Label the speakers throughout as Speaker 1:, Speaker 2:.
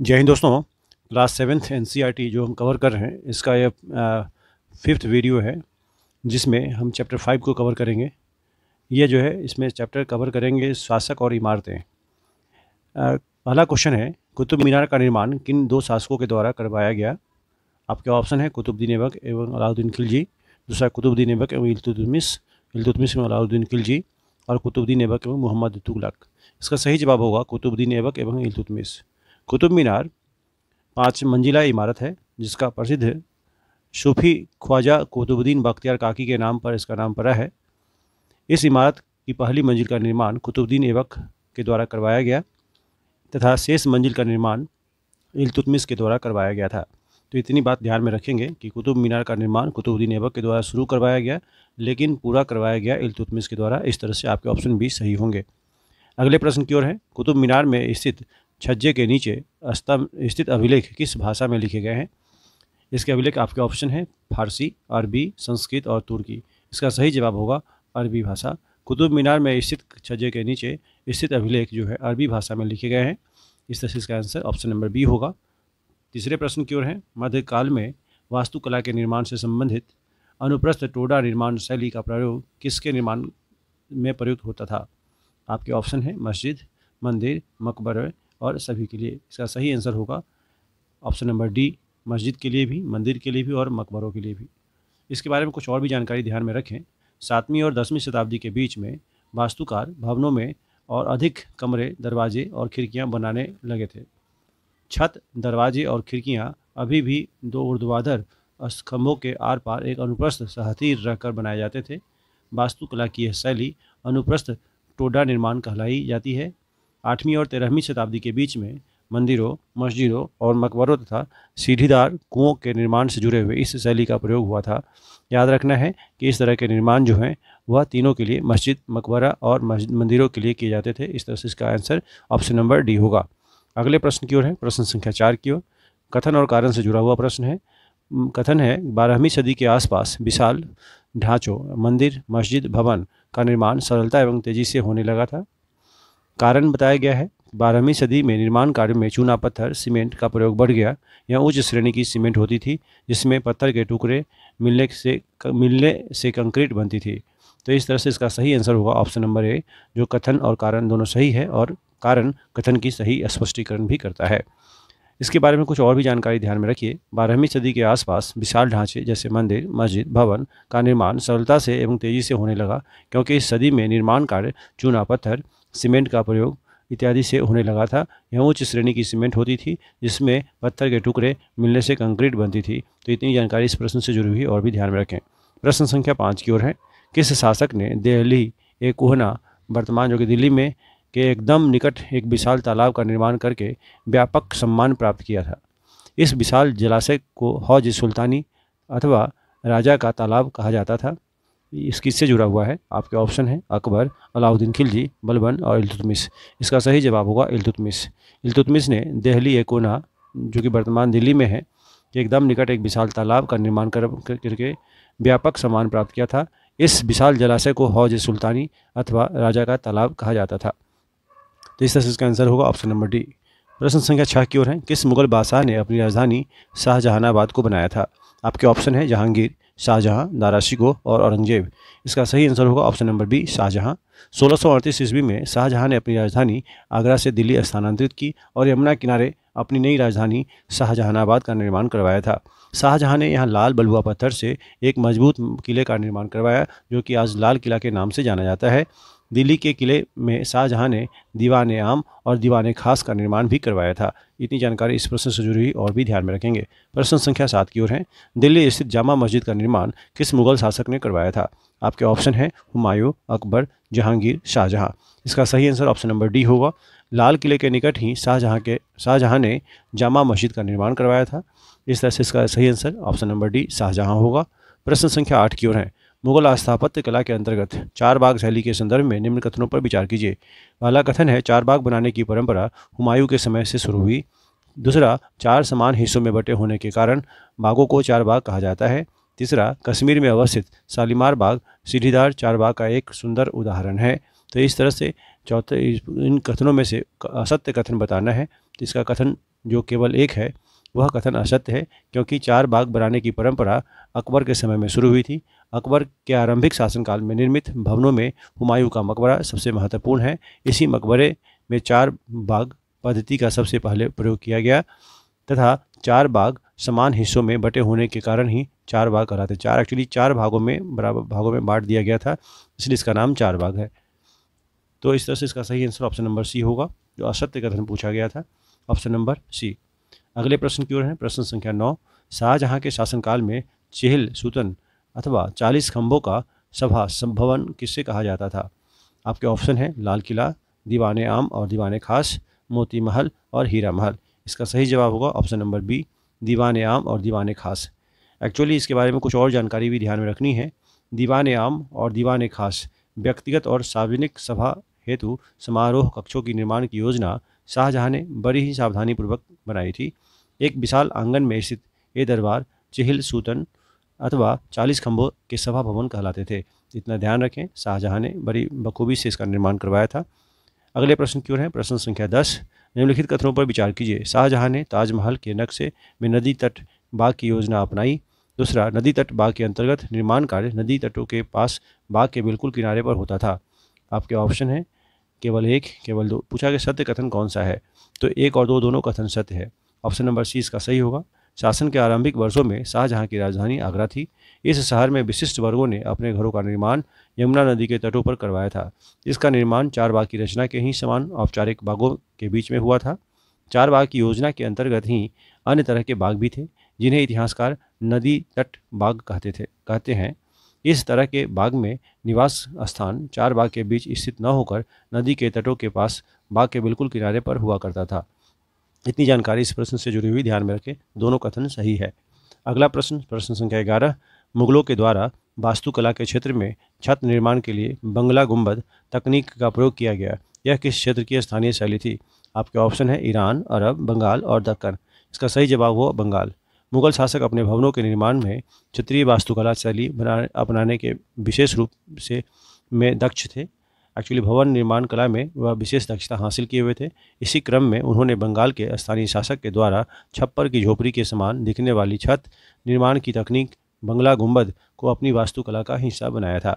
Speaker 1: जय हिंद दोस्तों class seventh N जो हम कवर कर रहे हैं इसका यह फिफ्थ वीडियो है जिसमें हम चैप्टर फाइव को कवर करेंगे ये जो है इसमें चैप्टर कवर करेंगे शासक और इमारतें पहला क्वेश्चन है कुतुब मीनार का निर्माण किन दो शासकों के द्वारा करवाया गया आपके ऑप्शन है कुतुबद्दीन ऐबक एवं अलाउद्दीन खिलजी दूसरा कुतुबद्दीन ऐबक एवं इलतुतमिस इल्तुतमिस एवं अलाउद्दीन खिलजी और कुतुबद्दीन ऐबक एवं मोहम्मद तुगलक इसका सही जवाब होगा कुतुबद्दीन ऐबक एवं इलतुतमिस कुतुब मीनार पाँच मंजिला इमारत है जिसका प्रसिद्ध सूफी ख्वाजा कुतुबुद्दीन बख्तियार काकी के नाम पर इसका नाम पड़ा है इस इमारत की पहली मंजिल का निर्माण कुतुबुद्दीन एवक के द्वारा करवाया गया तथा शेष मंजिल का निर्माण इलतुतमिस के द्वारा करवाया गया था तो इतनी बात ध्यान में रखेंगे कि कुतुब मीनार का निर्माण कुतुबुद्दीन एवक के द्वारा शुरू करवाया गया लेकिन पूरा करवाया गया इलतुतमिस के द्वारा इस तरह से आपके ऑप्शन भी सही होंगे अगले प्रश्न की ओर है कुतुब मीनार में स्थित छज्जे के नीचे स्तंभ स्थित अभिलेख किस भाषा में लिखे गए हैं इसके अभिलेख आपके ऑप्शन हैं फारसी अरबी संस्कृत और तुर्की इसका सही जवाब होगा अरबी भाषा कुतुब मीनार में स्थित छज्जे के नीचे स्थित अभिलेख जो है अरबी भाषा में लिखे गए हैं इस तस्वीर इसका आंसर ऑप्शन नंबर बी होगा तीसरे प्रश्न की ओर है मध्यकाल में वास्तुकला के निर्माण से संबंधित अनुप्रस्थ टोडा निर्माण शैली का प्रयोग किसके निर्माण में प्रयुक्त होता था आपके ऑप्शन है मस्जिद मंदिर मकबरे और सभी के लिए इसका सही आंसर होगा ऑप्शन नंबर डी मस्जिद के लिए भी मंदिर के लिए भी और मकबरों के लिए भी इसके बारे में कुछ और भी जानकारी ध्यान में रखें सातवीं और दसवीं शताब्दी के बीच में वास्तुकार भवनों में और अधिक कमरे दरवाजे और खिड़कियाँ बनाने लगे थे छत दरवाजे और खिड़कियाँ अभी भी दो ऊर्ध्वाधर स्तंभों के आर पार एक अनुप्रस्थ सहतीर रहकर बनाए जाते थे वास्तुकला की यह शैली अनुप्रस्थ टोडा निर्माण कहलाई जाती है आठवीं और तेरहवीं शताब्दी के बीच में मंदिरों मस्जिदों और मकबरों तथा सीढ़ीदार कुओं के निर्माण से जुड़े हुए इस शैली का प्रयोग हुआ था याद रखना है कि इस तरह के निर्माण जो हैं वह तीनों के लिए मस्जिद मकबरा और मस्जिद मंदिरों के लिए किए जाते थे इस तरह से इसका आंसर ऑप्शन नंबर डी होगा अगले प्रश्न की ओर है प्रश्न संख्या चार की ओर कथन और कारण से जुड़ा हुआ प्रश्न है कथन है बारहवीं सदी के आसपास विशाल ढांचों मंदिर मस्जिद भवन का निर्माण सरलता एवं तेजी से होने लगा था कारण बताया गया है बारहवीं सदी में निर्माण कार्य में चूना पत्थर सीमेंट का प्रयोग बढ़ गया यह उच्च श्रेणी की सीमेंट होती थी जिसमें पत्थर के टुकड़े मिलने से मिलने से कंक्रीट बनती थी तो इस तरह से इसका सही आंसर होगा ऑप्शन नंबर ए जो कथन और कारण दोनों सही है और कारण कथन की सही स्पष्टीकरण भी करता है इसके बारे में कुछ और भी जानकारी ध्यान में रखिए बारहवीं सदी के आसपास विशाल ढांचे जैसे मंदिर मस्जिद भवन का निर्माण सरलता से एवं तेजी से होने लगा क्योंकि इस सदी में निर्माण कार्य चूना पत्थर सीमेंट का प्रयोग इत्यादि से होने लगा था यह उच्च श्रेणी की सीमेंट होती थी जिसमें पत्थर के टुकड़े मिलने से कंक्रीट बनती थी तो इतनी जानकारी इस प्रश्न से जुड़ी हुई और भी ध्यान में रखें प्रश्न संख्या पाँच की ओर है किस शासक ने दिल्ली एक कोहना वर्तमान जो कि दिल्ली में के एकदम निकट एक विशाल तालाब का निर्माण करके व्यापक सम्मान प्राप्त किया था इस विशाल जलाशय को हौज सुल्तानी अथवा राजा का तालाब कहा जाता था इस किससे जुड़ा हुआ है आपके ऑप्शन है अकबर अलाउद्दीन खिलजी बलबन और इल्तुतमिस इसका सही जवाब होगा इल्तुतमिस इल्तुतमिस ने दहली एकोना जो कि वर्तमान दिल्ली में है एकदम निकट एक विशाल तालाब का निर्माण कर करके व्यापक सम्मान प्राप्त किया था इस विशाल जलाशय को हौज सुल्तानी अथवा राजा का तालाब कहा जाता था तो इस तरह से इसका आंसर होगा ऑप्शन नंबर डी प्रश्न संख्या छः की ओर है किस मुगल बादशाह ने अपनी राजधानी शाहजहानाबाद को बनाया था आपके ऑप्शन है जहांगीर शाहजहाँ दाराशी को और औरंगजेब इसका सही आंसर होगा ऑप्शन नंबर बी शाहजहाँ सोलह सौ अड़तीस ईस्वी में शाहजहाँ ने अपनी राजधानी आगरा से दिल्ली स्थानांतरित की और यमुना किनारे अपनी नई राजधानी शाहजहानाबाद का निर्माण करवाया था शाहजहाँ ने यहाँ लाल बलुआ पत्थर से एक मजबूत किले का निर्माण करवाया जो कि आज लाल किला के नाम से जाना जाता है दिल्ली के किले में शाहजहाँ ने दीवान आम और दीवान खास का निर्माण भी करवाया था इतनी जानकारी इस प्रश्न से जुड़ी हुई और भी ध्यान में रखेंगे प्रश्न संख्या सात की ओर है दिल्ली स्थित जामा मस्जिद का निर्माण किस मुगल शासक ने करवाया था आपके ऑप्शन हैं हुमायूं अकबर जहांगीर शाहजहाँ इसका सही आंसर ऑप्शन नंबर डी होगा लाल किले के निकट ही शाहजहाँ के शाहजहाँ ने जामा मस्जिद का निर्माण करवाया था इस तरह से इसका सही answer option number D Shahjahan होगा प्रश्न संख्या आठ की ओर है मुगल स्थापत्य कला के अंतर्गत चार बाग शैली के संदर्भ में निम्न कथनों पर विचार कीजिए पहला कथन है चार बाग बनाने की परंपरा हुमायूं के समय से शुरू हुई दूसरा चार समान हिस्सों में बटे होने के कारण बागों को चार बाग कहा जाता है तीसरा कश्मीर में अवस्थित शालीमार बाग सीढ़ीदार चार बाग का एक सुंदर उदाहरण है तो इस तरह से चौथे इन कथनों में से असत्य कथन बताना है इसका कथन जो केवल एक है वह कथन असत्य है क्योंकि चार बाग बनाने की परंपरा अकबर के समय में शुरू हुई थी अकबर के आरंभिक शासनकाल में निर्मित भवनों में हुमायूं का मकबरा सबसे महत्वपूर्ण है इसी मकबरे में चार बाग पद्धति का सबसे पहले प्रयोग किया गया तथा चार बाग समान हिस्सों में बटे होने के कारण ही चार बाग कराते चार एक्चुअली चार भागों में बराबर भागों में बांट दिया गया था इसलिए इसका नाम चार बाग है तो इस तरह से इसका सही आंसर ऑप्शन नंबर सी होगा जो असत्य कथन पूछा गया था ऑप्शन नंबर सी अगले प्रश्न की ओर है प्रश्न संख्या नौ शाहजहाँ के शासनकाल में चेहल सूतन अथवा चालीस खम्भों का सभा संभवन किससे कहा जाता था आपके ऑप्शन हैं लाल किला दीवान आम और दीवान खास मोती महल और हीरा महल इसका सही जवाब होगा ऑप्शन नंबर बी दीवान आम और दीवान खास एक्चुअली इसके बारे में कुछ और जानकारी भी ध्यान में रखनी है दीवान आम और दीवान खास व्यक्तिगत और सार्वजनिक सभा हेतु समारोह कक्षों की निर्माण की योजना शाहजहाँ ने बड़ी ही सावधानीपूर्वक बनाई थी एक विशाल आंगन में स्थित ये दरबार चिहिल सूतन अथवा चालीस खम्भों के सभा भवन कहलाते थे इतना ध्यान रखें शाहजहाँ ने बड़ी बखूबी से इसका निर्माण करवाया था अगले प्रश्न की ओर है प्रश्न संख्या दस निम्नलिखित कथनों पर विचार कीजिए शाहजहाँ ने ताजमहल के नक्शे में नदी तट बाग की योजना अपनाई दूसरा नदी तट बाग के अंतर्गत निर्माण कार्य नदी तटों के पास बाग के बिल्कुल किनारे पर होता था आपके ऑप्शन है केवल एक केवल दो पूछा कि सत्य कथन कौन सा है तो एक और दो दोनों कथन सत्य है ऑप्शन नंबर सी इसका सही होगा शासन के आरंभिक वर्षों में शाहजहाँ की राजधानी आगरा थी इस शहर में विशिष्ट वर्गों ने अपने घरों का निर्माण यमुना नदी के तटों पर करवाया था इसका निर्माण चार बाग की रचना के ही समान औपचारिक बागों के बीच में हुआ था चार बाग की योजना के अंतर्गत ही अन्य तरह के बाग भी थे जिन्हें इतिहासकार नदी तट बाग कहते थे कहते हैं इस तरह के बाग में निवास स्थान चार बाग के बीच स्थित न होकर नदी के तटों के पास बाग के बिल्कुल किनारे पर हुआ करता था इतनी जानकारी इस प्रश्न से जुड़ी हुई ध्यान में रखें दोनों कथन सही है अगला प्रश्न प्रश्न संख्या ग्यारह मुगलों के द्वारा वास्तुकला के क्षेत्र में छत निर्माण के लिए बंगला गुम्बद तकनीक का प्रयोग किया गया यह किस क्षेत्र की स्थानीय शैली थी आपके ऑप्शन है ईरान अरब बंगाल और दक्कन इसका सही जवाब हुआ बंगाल मुगल शासक अपने भवनों के निर्माण में क्षेत्रीय वास्तुकला शैली बना अपनाने के विशेष रूप से में दक्ष थे एक्चुअली भवन निर्माण कला में वह विशेष दक्षता हासिल किए हुए थे इसी क्रम में उन्होंने बंगाल के स्थानीय शासक के द्वारा छप्पर की झोपड़ी के समान दिखने वाली छत निर्माण की तकनीक बंगला गुम्बद को अपनी वास्तुकला का हिस्सा बनाया था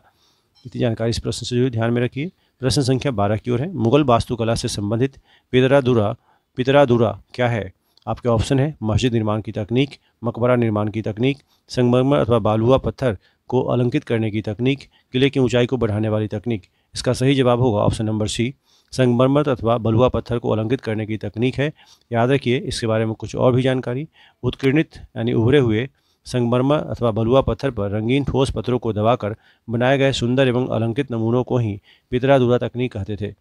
Speaker 1: इतनी जानकारी इस प्रश्न से जुड़ी ध्यान में रखिए प्रश्न संख्या बारह की ओर है मुगल वास्तुकला से संबंधित पितरादुरा पितरादुरा क्या है आपके ऑप्शन है मस्जिद निर्माण की तकनीक मकबरा निर्माण की तकनीक संगमरमर अथवा बालुआ पत्थर को अलंकित करने की तकनीक किले की ऊंचाई को बढ़ाने वाली तकनीक इसका सही जवाब होगा ऑप्शन नंबर सी संगमरमर अथवा बलुआ पत्थर को अलंकित करने की तकनीक है याद रखिए इसके बारे में कुछ और भी जानकारी उत्कीर्णित यानी उभरे हुए संगमरमर अथवा बलुआ पत्थर पर रंगीन ठोस पत्थरों को दबाकर बनाए गए सुंदर एवं अलंकित नमूनों को ही पितरादूरा तकनीक कहते थे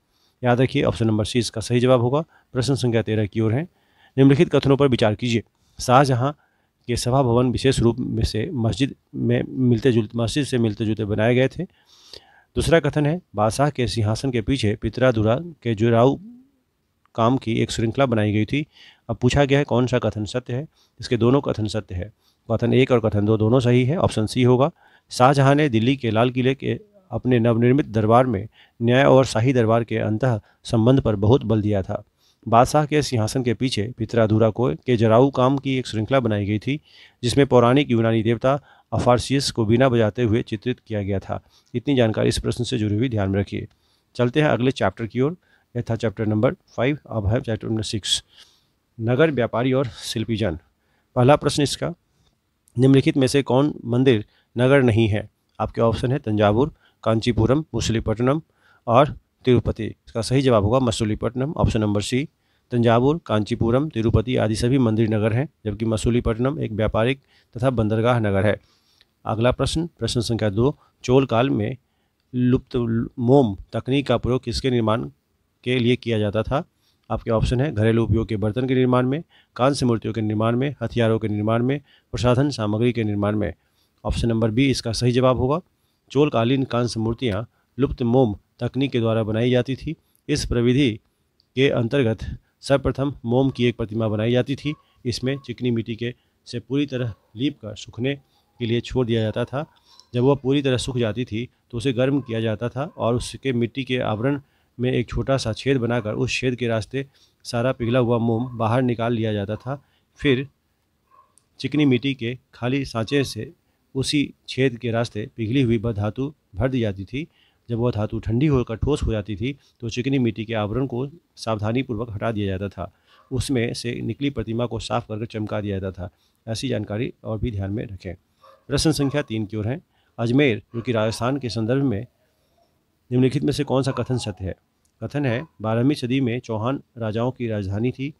Speaker 1: याद रखिए ऑप्शन नंबर सी इसका सही जवाब होगा प्रश्न संख्या तेरह की ओर है निम्नलिखित कथनों पर विचार कीजिए शाहजहाँ के सभा भवन विशेष रूप में से मस्जिद में मिलते जुलते मस्जिद से मिलते जुलते बनाए गए थे दूसरा कथन है बादशाह के सिंहासन के पीछे पितराधुरा के जुराऊ काम की एक श्रृंखला बनाई गई थी अब पूछा गया है कौन सा कथन सत्य है इसके दोनों कथन सत्य है कथन एक और कथन दो दोनों सही है ऑप्शन सी होगा शाहजहाँ ने दिल्ली के लाल किले के अपने नवनिर्मित दरबार में न्याय और शाही दरबार के अंत संबंध पर बहुत बल दिया था बादशाह के सिंहासन के पीछे पितराधुरा को के जराऊ काम की एक श्रृंखला बनाई गई थी जिसमें पौराणिक यूनानी देवता अफारसियस को बिना बजाते हुए चित्रित किया गया था इतनी जानकारी इस प्रश्न से जुड़ी हुई ध्यान में रखिए चलते हैं अगले चैप्टर की ओर यह था चैप्टर नंबर फाइव अब है चैप्टर नंबर सिक्स नगर व्यापारी और शिल्पीजन पहला प्रश्न इसका निम्नलिखित में से कौन मंदिर नगर नहीं है आपके ऑप्शन है तंजावुर कांचीपुरम मुसलीपट्टनम और तिरुपति इसका सही जवाब होगा Masulipatnam option number C Thanjavur Kanchipuram Tirupati आदि सभी मंदिर नगर हैं जबकि मसूलीपट्टनम एक व्यापारिक तथा बंदरगाह नगर है अगला प्रश्न प्रश्न संख्या दो चोल काल में लुप्त मोम तकनीक का प्रयोग किसके निर्माण के लिए किया जाता था आपके ऑप्शन है घरेलू उपयोग के बर्तन के निर्माण में कांस्य मूर्तियों के निर्माण में हथियारों के निर्माण में प्रसाधन सामग्री के निर्माण में ऑप्शन नंबर बी इसका सही जवाब होगा चोलकालीन कांस्य मूर्तियाँ लुप्त मोम तकनीक के द्वारा बनाई जाती थी इस प्रविधि के अंतर्गत सर्वप्रथम मोम की एक प्रतिमा बनाई जाती थी इसमें चिकनी मिट्टी के से पूरी तरह लीप कर सूखने के लिए छोड़ दिया जाता था जब वह पूरी तरह सूख जाती थी तो उसे गर्म किया जाता था और उसके मिट्टी के आवरण में एक छोटा सा छेद बनाकर उस छेद के रास्ते सारा पिघला हुआ मोम बाहर निकाल लिया जाता था फिर चिकनी मिट्टी के खाली सांचे से उसी छेद के रास्ते पिघली हुई वह धातु भर दी जाती थी जब वह धातु ठंडी होकर ठोस हो जाती थी तो चिकनी मिट्टी के आवरण को सावधानीपूर्वक हटा दिया जाता था उसमें से निकली प्रतिमा को साफ करके चमका दिया जाता था ऐसी जानकारी और भी ध्यान में रखें प्रश्न संख्या तीन की ओर है अजमेर जो कि राजस्थान के संदर्भ में निम्नलिखित में से कौन सा कथन सत्य है कथन है बारहवीं सदी में चौहान राजाओं की राजधानी थी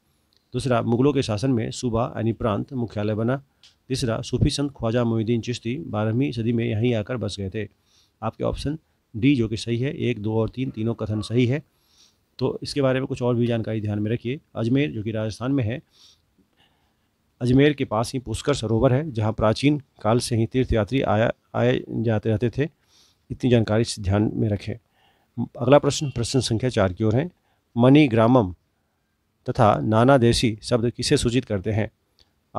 Speaker 1: दूसरा मुगलों के शासन में सूबा यानी प्रांत मुख्यालय बना तीसरा सूफी संत ख्वाजा मोहिद्दीन चिश्ती बारहवीं सदी में यहीं आकर बस गए थे आपके ऑप्शन डी जो कि सही है एक दो और तीन तीनों कथन सही है तो इसके बारे में कुछ और भी जानकारी ध्यान में रखिए अजमेर जो कि राजस्थान में है अजमेर के पास ही पुष्कर सरोवर है जहाँ प्राचीन काल से ही तीर्थयात्री आया आए जाते रहते थे इतनी जानकारी ध्यान में रखें अगला प्रश्न प्रश्न संख्या चार की ओर है मनी ग्रामम तथा नाना देसी शब्द किसे सूचित करते हैं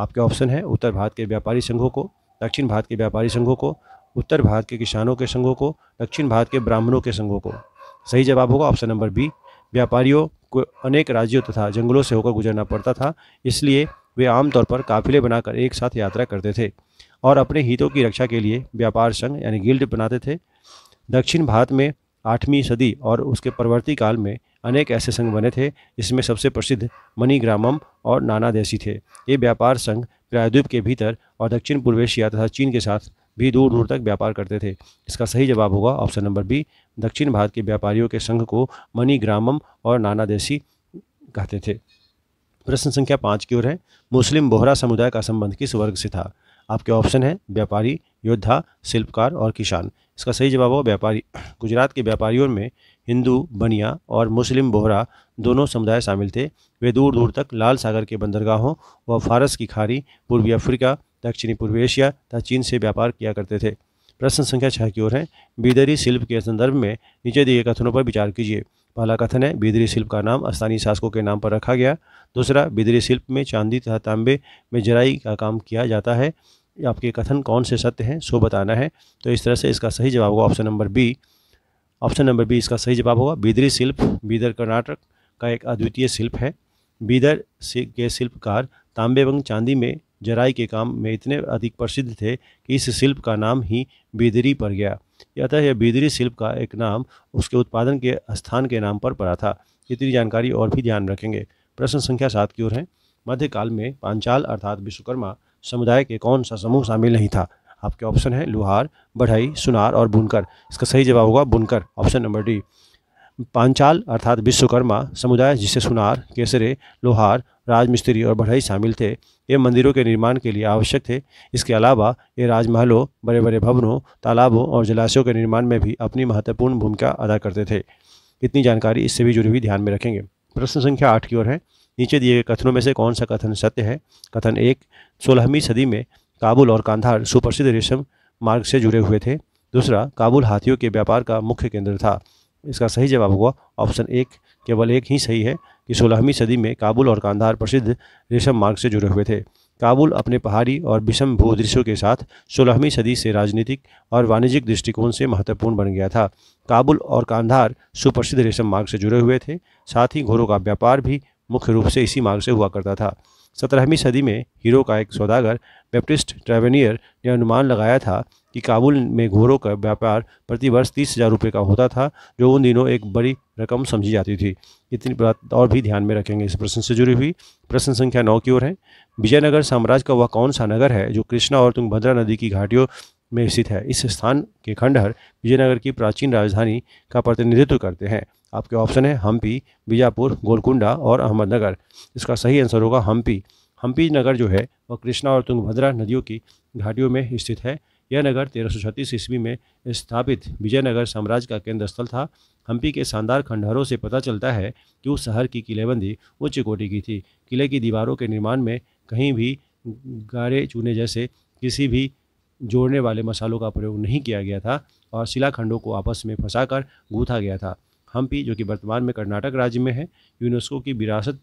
Speaker 1: आपके ऑप्शन है उत्तर भारत के व्यापारी संघों को दक्षिण भारत के व्यापारी संघों को उत्तर भारत के किसानों के संघों को दक्षिण भारत के ब्राह्मणों के संघों को सही जवाब होगा ऑप्शन नंबर बी व्यापारियों को अनेक राज्यों तथा जंगलों से होकर गुजरना पड़ता था इसलिए वे आमतौर पर काफिले बनाकर एक साथ यात्रा करते थे और अपने हितों की रक्षा के लिए व्यापार संघ यानी गिल्ड बनाते थे दक्षिण भारत में आठवीं सदी और उसके परवर्ती काल में अनेक ऐसे संघ बने थे जिसमें सबसे प्रसिद्ध मनीग्रामम और नानादेशी थे ये व्यापार संघ प्रायद्वीप के भीतर और दक्षिण पूर्व एशिया तथा चीन के साथ भी दूर दूर तक व्यापार करते थे इसका सही जवाब होगा ऑप्शन नंबर बी दक्षिण भारत के व्यापारियों के संघ को मनीग्रामम और नानादेशी कहते थे प्रश्न संख्या पाँच की ओर है मुस्लिम बोहरा समुदाय का संबंध किस वर्ग से था आपके ऑप्शन है व्यापारी योद्धा शिल्पकार और किसान इसका सही जवाब हो व्यापारी गुजरात के व्यापारियों में हिंदू बनिया और मुस्लिम बोहरा दोनों समुदाय शामिल थे वे दूर दूर तक लाल सागर के बंदरगाहों व फारस की खाड़ी पूर्वी अफ्रीका दक्षिणी पूर्वी एशिया तथा चीन से व्यापार किया करते थे प्रश्न संख्या छः की ओर है बीदरी शिल्प के संदर्भ में नीचे दिए कथनों पर विचार कीजिए पहला कथन है बीदरी शिल्प का नाम स्थानीय शासकों के नाम पर रखा गया दूसरा बीदरी शिल्प में चांदी तथा तांबे में जराई का काम किया जाता है आपके कथन कौन से सत्य हैं सो बताना है तो इस तरह से इसका सही जवाब होगा option number B option number B इसका सही जवाब होगा बीदरी शिल्प बीदर कर्नाटक का एक अद्वितीय शिल्प है बीदर के शिल्पकार तांबे एवं चांदी में जराई के काम में इतने अधिक प्रसिद्ध थे कि इस शिल्प का नाम ही बिदरी पड़ गया अतः यह बिदरी शिल्प का एक नाम उसके उत्पादन के स्थान के नाम पर पड़ा था इतनी जानकारी और भी ध्यान रखेंगे प्रश्न संख्या सात की ओर है मध्यकाल में पांचाल अर्थात विश्वकर्मा समुदाय के कौन सा समूह शामिल नहीं था आपके ऑप्शन है लुहार बढ़ई सुनार और बुनकर इसका सही जवाब होगा बुनकर ऑप्शन नंबर डी पांचाल अर्थात विश्वकर्मा समुदाय जिसे सुनार केसरे लोहार राजमिस्त्री और बढ़ई शामिल थे ये मंदिरों के निर्माण के लिए आवश्यक थे इसके अलावा ये राजमहलों बड़े बड़े भवनों तालाबों और जलाशयों के निर्माण में भी अपनी महत्वपूर्ण भूमिका अदा करते थे इतनी जानकारी इससे भी जुड़ी हुई ध्यान में रखेंगे प्रश्न संख्या आठ की ओर है नीचे दिए गए कथनों में से कौन सा कथन सत्य है कथन एक सोलहवीं सदी में काबुल और कांधार सुप्रसिद्ध रेशम मार्ग से जुड़े हुए थे दूसरा काबुल हाथियों के व्यापार का मुख्य केंद्र था इसका सही जवाब हुआ ऑप्शन एक केवल एक ही सही है कि सोलहवीं सदी में काबुल और कांधार प्रसिद्ध रेशम मार्ग से जुड़े हुए थे काबुल अपने पहाड़ी और विषम भूदृश्यों के साथ सोलहवीं सदी से राजनीतिक और वाणिज्यिक दृष्टिकोण से महत्वपूर्ण बन गया था काबुल और कांधार सुप्रसिद्ध रेशम मार्ग से जुड़े हुए थे साथ ही घोड़ों का व्यापार भी मुख्य रूप से इसी मार्ग से हुआ करता था सत्रहवीं सदी में हीरो का एक सौदागर बैप्टिस्ट ट्रेवेनियर ने अनुमान लगाया था कि काबुल में घोड़ों का व्यापार प्रति वर्ष तीस हज़ार रुपये का होता था जो उन दिनों एक बड़ी रकम समझी जाती थी इतनी बात और भी ध्यान में रखेंगे इस प्रश्न से जुड़ी हुई प्रश्न संख्या नौ की ओर है विजयनगर साम्राज्य का वह कौन सा नगर है जो कृष्णा और तुंगभद्रा नदी की घाटियों में स्थित है इस स्थान के खंडहर विजयनगर की प्राचीन राजधानी का प्रतिनिधित्व करते हैं आपके ऑप्शन है हम्पी बीजापुर गोलकुंडा और अहमदनगर इसका सही आंसर होगा हम्पी हम्पी नगर जो है वह कृष्णा और तुंगभद्रा नदियों की घाटियों में स्थित है यह नगर तेरह सौ छत्तीस ईस्वी में स्थापित विजयनगर साम्राज्य का केंद्र स्थल था हम्पी के शानदार खंडहरों से पता चलता है कि उस शहर की किलेबंदी उच्च कोटि की थी किले की दीवारों के निर्माण में कहीं भी गारे चूने जैसे किसी भी जोड़ने वाले मसालों का प्रयोग नहीं किया गया था और शिलाखंडों को आपस में कर गूंथा गया था हम्पी जो कि वर्तमान में कर्नाटक राज्य में है यूनेस्को की विरासत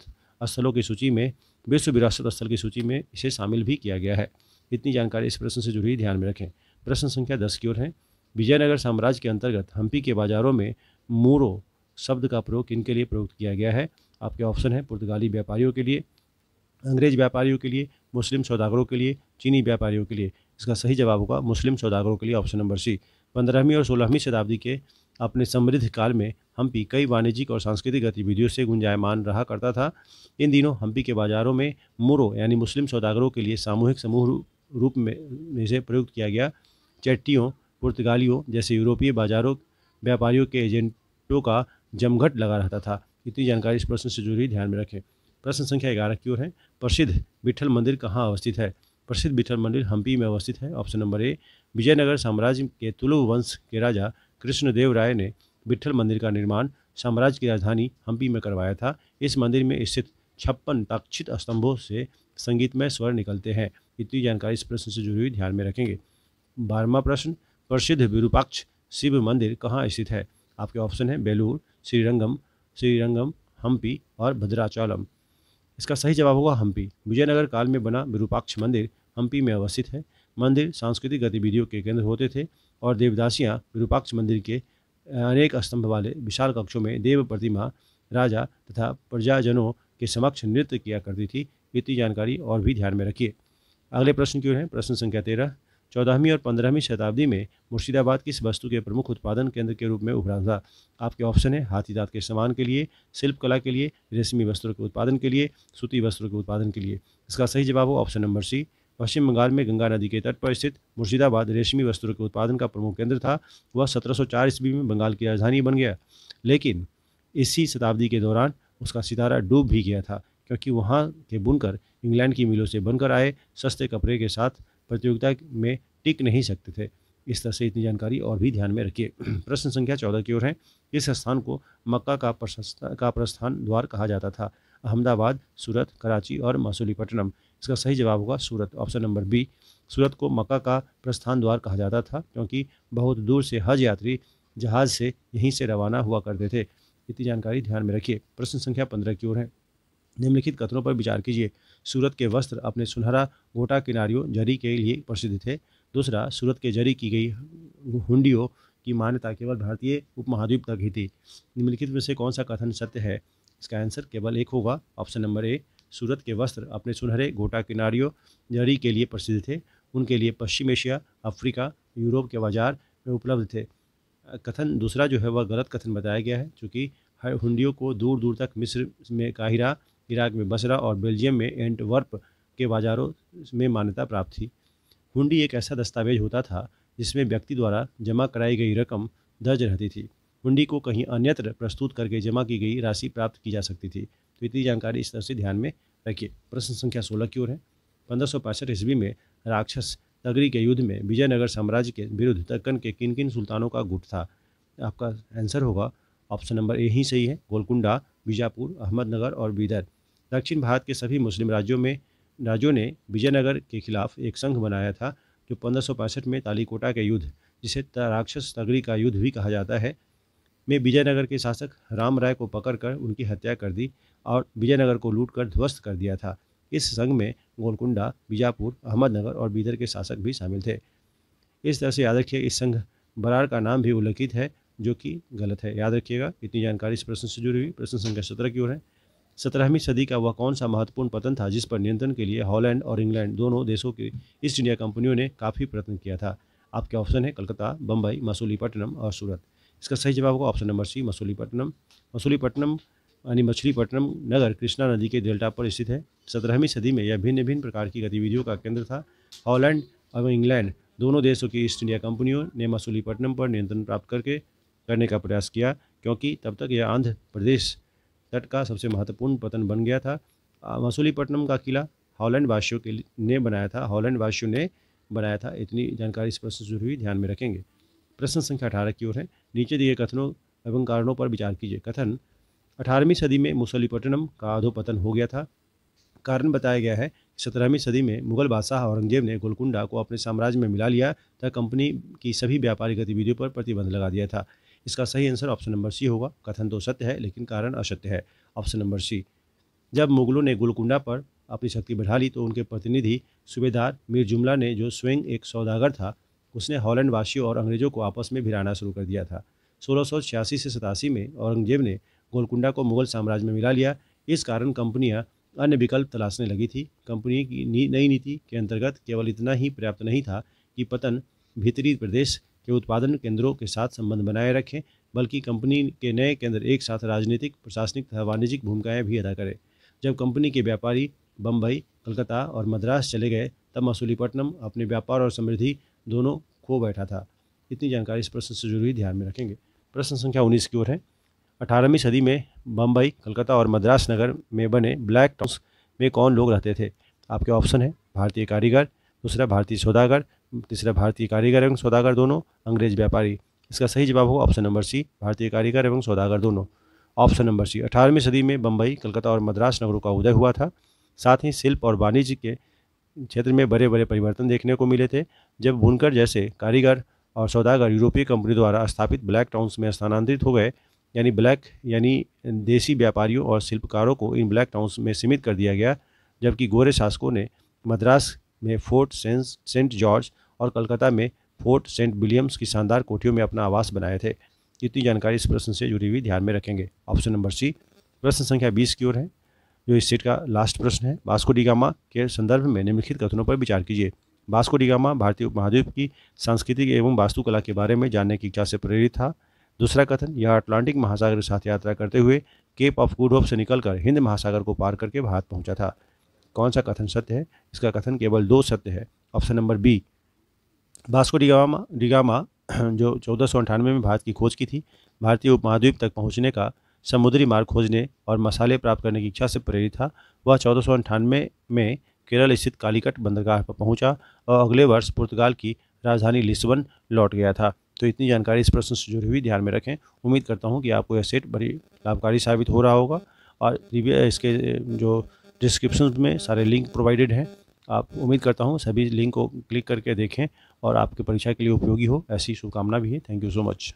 Speaker 1: स्थलों की सूची में विश्व विरासत स्थल की सूची में इसे शामिल भी किया गया है इतनी जानकारी इस प्रश्न से जुड़ी ध्यान में रखें प्रश्न संख्या दस की ओर है विजयनगर साम्राज्य के अंतर्गत हम्पी के बाजारों में मोरो शब्द का प्रयोग के लिए प्रयुक्त किया गया है आपके ऑप्शन है पुर्तगाली व्यापारियों के लिए अंग्रेज व्यापारियों के लिए मुस्लिम सौदागरों के लिए चीनी व्यापारियों के लिए इसका सही जवाब होगा मुस्लिम सौदागरों के लिए ऑप्शन नंबर सी पंद्रहवीं और सोलहवीं शताब्दी के अपने समृद्ध काल में हम्पी कई वाणिज्यिक और सांस्कृतिक गतिविधियों से गुंजायमान रहा करता था इन दिनों हम्पी के बाजारों में मुरो यानी मुस्लिम सौदागरों के लिए सामूहिक समूह रूप में इसे प्रयुक्त किया गया चट्टियों पुर्तगालियों जैसे यूरोपीय बाजारों व्यापारियों के एजेंटों का जमघट लगा रहता था इतनी जानकारी इस प्रश्न से जुड़ी ध्यान में रखें प्रश्न संख्या ग्यारह की ओर है प्रसिद्ध विठल मंदिर कहाँ अवस्थित है प्रसिद्ध विठल मंदिर हम्पी में अवस्थित है ऑप्शन नंबर ए विजयनगर साम्राज्य के तुलु वंश के राजा कृष्णदेव राय ने विठल मंदिर का निर्माण साम्राज्य की राजधानी हम्पी में करवाया था इस मंदिर में स्थित छप्पन तक्षित स्तंभों से संगीतमय स्वर निकलते हैं इतनी जानकारी इस प्रश्न से जुड़ी हुई ध्यान में रखेंगे बारहवा प्रश्न प्रसिद्ध विरूपाक्ष शिव मंदिर कहाँ स्थित है आपके ऑप्शन है बेलूर श्रीरंगम श्रीरंगम हम्पी और भद्राचालम इसका सही जवाब होगा हम्पी विजयनगर काल में बना विरूपाक्ष मंदिर हम्पी में अवस्थित है मंदिर सांस्कृतिक गतिविधियों के केंद्र होते थे और देवदासियाँ विरूपाक्ष मंदिर के अनेक स्तंभ वाले विशाल कक्षों में देव प्रतिमा राजा तथा प्रजाजनों के समक्ष नृत्य किया करती थी इतनी जानकारी और भी ध्यान में रखिए अगले प्रश्न की ओर है प्रश्न संख्या तेरह चौदहवीं और पंद्रहवीं शताब्दी में मुर्शिदाबाद किस वस्तु के प्रमुख उत्पादन केंद्र के रूप में उभरा था आपके ऑप्शन है हाथी दांत के सामान के लिए शिल्प कला के लिए रेशमी वस्त्रों के उत्पादन के लिए सूती वस्त्रों के उत्पादन के लिए इसका सही जवाब हो option number C Paschim Bengal में गंगा नदी के तट पर स्थित मुर्शिदाबाद रेशमी वस्त्रों के उत्पादन का प्रमुख केंद्र था वह सत्रह ईस्वी में बंगाल की राजधानी बन गया लेकिन इसी शताब्दी के दौरान उसका सितारा डूब भी गया था क्योंकि वहाँ के बुनकर इंग्लैंड की मिलों से बनकर आए सस्ते कपड़े के साथ प्रतियोगिता में टिक नहीं सकते थे इस तरह से इतनी जानकारी और भी ध्यान में रखिए प्रश्न संख्या चौदह की ओर है इस स्थान को मक्का का का प्रस्थान द्वार कहा जाता था अहमदाबाद सूरत कराची और मसूलीपट्टनम इसका सही जवाब होगा Surat option number B Surat को मक्का का प्रस्थान द्वार कहा जाता था क्योंकि बहुत दूर से हज यात्री जहाज़ से यहीं से रवाना हुआ करते थे इतनी जानकारी ध्यान में रखिए प्रश्न संख्या पंद्रह की ओर है निम्नलिखित कथनों पर विचार कीजिए सूरत के वस्त्र अपने सुनहरा गोटा किनारियों जरी के लिए प्रसिद्ध थे दूसरा सूरत के जरी की गई हुंडियों की मान्यता केवल भारतीय उपमहाद्वीप तक ही थी निम्नलिखित में से कौन सा कथन सत्य है इसका आंसर केवल एक होगा ऑप्शन नंबर ए सूरत के वस्त्र अपने सुनहरे गोटा किनारियों जरी के लिए प्रसिद्ध थे उनके लिए पश्चिम एशिया अफ्रीका यूरोप के बाजार में उपलब्ध थे कथन दूसरा जो है वह गलत कथन बताया गया है चूँकि हुंडियों को दूर दूर तक मिस्र में काहिरा इराक में बसरा और बेल्जियम में एंटवर्प के बाज़ारों में मान्यता प्राप्त थी हुंडी एक ऐसा दस्तावेज होता था जिसमें व्यक्ति द्वारा जमा कराई गई रकम दर्ज रहती थी हुंडी को कहीं अन्यत्र प्रस्तुत करके जमा की गई राशि प्राप्त की जा सकती थी तो इतनी जानकारी इस तरह से ध्यान में रखिए प्रश्न संख्या सोलह की ओर है पंद्रह सौ पैंसठ ईस्वी में राक्षस तगरी के युद्ध में विजयनगर साम्राज्य के विरुद्ध दक्कन के किन किन सुल्तानों का गुट था आपका आंसर होगा ऑप्शन नंबर ए ही सही है गोलकुंडा बीजापुर अहमदनगर और बीदर दक्षिण भारत के सभी मुस्लिम राज्यों में राज्यों ने विजयनगर के खिलाफ एक संघ बनाया था जो पंद्रह में तालीकोटा के युद्ध जिसे राक्षस नगरी का युद्ध भी कहा जाता है में विजयनगर के शासक राम राय को पकड़कर उनकी हत्या कर दी और विजयनगर को लूटकर ध्वस्त कर दिया था इस संघ में गोलकुंडा बीजापुर अहमदनगर और बीदर के शासक भी शामिल थे इस तरह से याद रखिए इस संघ बरार का नाम भी उल्लेखित है जो कि गलत है याद रखिएगा इतनी जानकारी इस प्रश्न से जुड़ी हुई प्रश्न संख्या सत्रह की ओर है सत्रहवीं सदी का वह कौन सा महत्वपूर्ण पतन था जिस पर नियंत्रण के लिए हॉलैंड और इंग्लैंड दोनों देशों की ईस्ट इंडिया कंपनियों ने काफ़ी प्रयत्न किया था आपके ऑप्शन है कलकत्ता बम्बई मसूलीपट्टनम और सूरत इसका सही जवाब होगा option number C Masulipatnam Masulipatnam यानी मछलीपट्टनम नगर कृष्णा नदी के डेल्टा पर स्थित है सत्रहवीं सदी में यह भिन्न भिन्न प्रकार की गतिविधियों का केंद्र था हॉलैंड और इंग्लैंड दोनों देशों की ईस्ट इंडिया कंपनियों ने मसूलीपट्टनम पर नियंत्रण प्राप्त करके करने का प्रयास किया क्योंकि तब तक यह आंध्र प्रदेश तट का सबसे महत्वपूर्ण पतन बन गया था मसूलीपट्टनम का किला हॉलैंड वासियों के ने बनाया था हॉलैंड वासियों ने बनाया था इतनी जानकारी इस प्रश्न से हुई ध्यान में रखेंगे प्रश्न संख्या अठारह की ओर है नीचे दिए कथनों एवं कारणों पर विचार कीजिए कथन अठारहवीं सदी में मुसलीपट्टनम का अधोपतन हो गया था कारण बताया गया है कि सत्रहवीं सदी में मुगल बादशाह औरंगजेब ने गोलकुंडा को अपने साम्राज्य में मिला लिया तथा कंपनी की सभी व्यापारिक गतिविधियों पर प्रतिबंध लगा दिया था इसका सही आंसर ऑप्शन नंबर सी होगा कथन तो सत्य है लेकिन कारण असत्य है ऑप्शन नंबर सी जब मुगलों ने गोलकुंडा पर अपनी शक्ति बढ़ा ली तो उनके प्रतिनिधि सूबेदार मीर जुमला ने जो स्वयं एक सौदागर था उसने हॉलैंड वासियों और अंग्रेजों को आपस में भिराना शुरू कर दिया था सोलह से सतासी में औरंगजेब ने गोलकुंडा को मुगल साम्राज्य में मिला लिया इस कारण कंपनियां अन्य विकल्प तलाशने लगी थी कंपनी की नई नीति के अंतर्गत केवल इतना ही पर्याप्त नहीं था कि पतन भीतरी प्रदेश के उत्पादन केंद्रों के साथ संबंध बनाए रखें बल्कि कंपनी के नए केंद्र एक साथ राजनीतिक प्रशासनिक तथा वाणिज्यिक भूमिकाएं भी अदा करें जब कंपनी के व्यापारी बम्बई कलकत्ता और मद्रास चले गए तब मसूलीपट्टनम अपने व्यापार और समृद्धि दोनों खो बैठा था इतनी जानकारी इस प्रश्न से जरूरी ध्यान में रखेंगे प्रश्न संख्या उन्नीस की ओर है अठारहवीं सदी में बम्बई कलकत्ता और मद्रास नगर में बने ब्लैक टाउन्स में कौन लोग रहते थे आपके ऑप्शन है भारतीय कारीगर दूसरा भारतीय सौदागर तीसरा भारतीय कारीगर एवं सौदागर दोनों अंग्रेज व्यापारी इसका सही जवाब होगा ऑप्शन नंबर सी भारतीय कारीगर एवं सौदागर दोनों ऑप्शन नंबर सी अठारहवीं सदी में बम्बई कलकत्ता और मद्रास नगरों का उदय हुआ था साथ ही शिल्प और वाणिज्य के क्षेत्र में बड़े बड़े परिवर्तन देखने को मिले थे जब बुनकर जैसे कारीगर और सौदागर यूरोपीय कंपनी द्वारा स्थापित ब्लैक टाउन्स में स्थानांतरित हो गए यानी ब्लैक यानी देसी व्यापारियों और शिल्पकारों को इन ब्लैक टाउन्स में सीमित कर दिया गया जबकि गोरे शासकों ने मद्रास में फोर्ट सेंट सेंट जॉर्ज और कलकत्ता में फोर्ट सेंट विलियम्स की शानदार कोठियों में अपना आवास बनाए थे इतनी जानकारी इस प्रश्न से जुड़ी हुई ध्यान में रखेंगे ऑप्शन नंबर सी प्रश्न संख्या बीस की ओर है जो इस सीट का लास्ट प्रश्न है बास्को डिगामा के संदर्भ में निम्नलिखित कथनों पर विचार कीजिए बास्को डिगामा भारतीय उपमहाद्वीप की सांस्कृतिक एवं वास्तुकला के बारे में जानने की इच्छा से प्रेरित था दूसरा कथन यह अटलांटिक महासागर के साथ यात्रा करते हुए केप ऑफ गुड होप से निकलकर हिंद महासागर को पार करके भारत पहुंचा था कौन सा कथन सत्य है इसका कथन केवल दो सत्य है option number B Vasco da Gama da Gama जो चौदह में भारत की खोज की थी भारतीय उपमहाद्वीप तक पहुंचने का समुद्री मार्ग खोजने और मसाले प्राप्त करने की इच्छा से प्रेरित था वह चौदह में केरल स्थित कालीकट बंदरगाह पर पहुंचा और अगले वर्ष पुर्तगाल की राजधानी लिस्बन लौट गया था तो इतनी जानकारी इस प्रश्न से जुड़ी हुई ध्यान में रखें उम्मीद करता हूँ कि आपको यह सेट बड़ी लाभकारी साबित हो रहा होगा और इसके जो डिस्क्रिप्शन में सारे लिंक प्रोवाइडेड हैं आप उम्मीद करता हूँ सभी लिंक को क्लिक करके देखें और आपकी परीक्षा के लिए उपयोगी हो ऐसी शुभकामना भी है थैंक यू सो मच